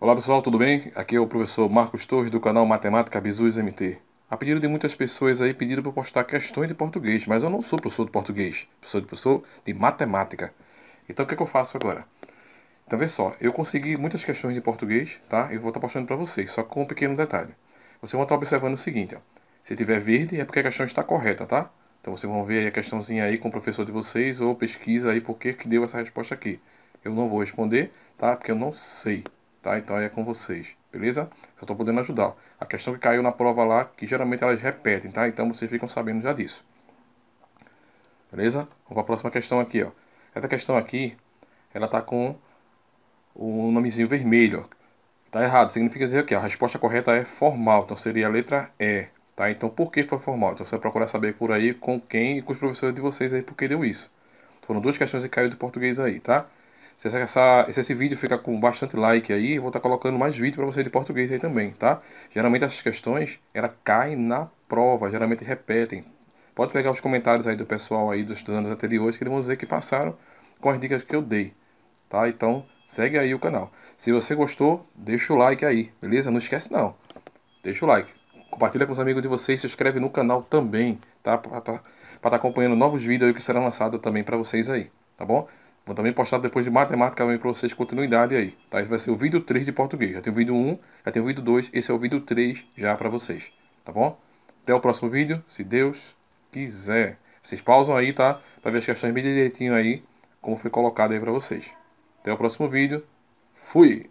Olá pessoal, tudo bem? Aqui é o professor Marcos Torres do canal Matemática Bizus MT. A pedido de muitas pessoas aí pediram para postar questões de português, mas eu não sou professor de português, sou professor de matemática. Então o que, é que eu faço agora? Então vê só, eu consegui muitas questões de português, tá? Eu vou estar tá postando para vocês, só com um pequeno detalhe. Vocês vão estar tá observando o seguinte, ó. Se tiver verde é porque a questão está correta, tá? Então vocês vão ver aí a questãozinha aí com o professor de vocês ou pesquisa aí por que que deu essa resposta aqui. Eu não vou responder, tá? Porque eu não sei tá? Então é com vocês, beleza? Só estou podendo ajudar. A questão que caiu na prova lá, que geralmente elas repetem, tá? Então vocês ficam sabendo já disso. Beleza? Vamos para a próxima questão aqui, ó. Essa questão aqui, ela tá com o nomezinho vermelho, Tá errado, significa dizer que a resposta correta é formal, então seria a letra E, tá? Então por que foi formal? Então você vai procurar saber por aí com quem e com os professores de vocês aí por que deu isso. Foram duas questões que caiu de português aí, tá? Se essa, se esse vídeo ficar com bastante like aí, eu vou estar tá colocando mais vídeo para você de português aí também, tá? Geralmente essas questões, ela cai na prova, geralmente repetem. Pode pegar os comentários aí do pessoal aí dos anos anteriores que eles vão dizer que passaram com as dicas que eu dei, tá? Então, segue aí o canal. Se você gostou, deixa o like aí, beleza? Não esquece não. Deixa o like. Compartilha com os amigos de vocês, se inscreve no canal também, tá? Para estar tá, tá acompanhando novos vídeos que serão lançados também para vocês aí, tá bom? Vou também postar depois de matemática também para vocês continuidade aí, tá? Esse vai ser o vídeo 3 de português. Já tem o vídeo 1, já tem o vídeo 2, esse é o vídeo 3 já para vocês, tá bom? Até o próximo vídeo, se Deus quiser. Vocês pausam aí, tá? Para ver as questões bem direitinho aí, como foi colocado aí para vocês. Até o próximo vídeo. Fui!